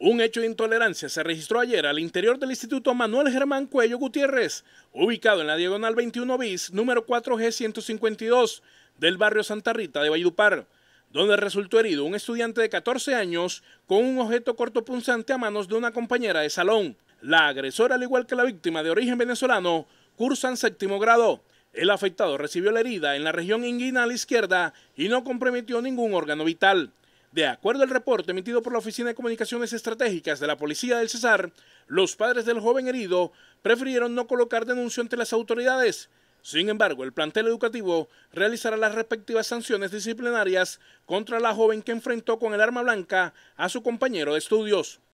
Un hecho de intolerancia se registró ayer al interior del Instituto Manuel Germán Cuello Gutiérrez, ubicado en la diagonal 21 bis, número 4G152, del barrio Santa Rita de Valledupar, donde resultó herido un estudiante de 14 años con un objeto cortopunzante a manos de una compañera de salón. La agresora, al igual que la víctima de origen venezolano, cursan séptimo grado. El afectado recibió la herida en la región inguinal izquierda y no comprometió ningún órgano vital. De acuerdo al reporte emitido por la Oficina de Comunicaciones Estratégicas de la Policía del Cesar, los padres del joven herido prefirieron no colocar denuncia ante las autoridades. Sin embargo, el plantel educativo realizará las respectivas sanciones disciplinarias contra la joven que enfrentó con el arma blanca a su compañero de estudios.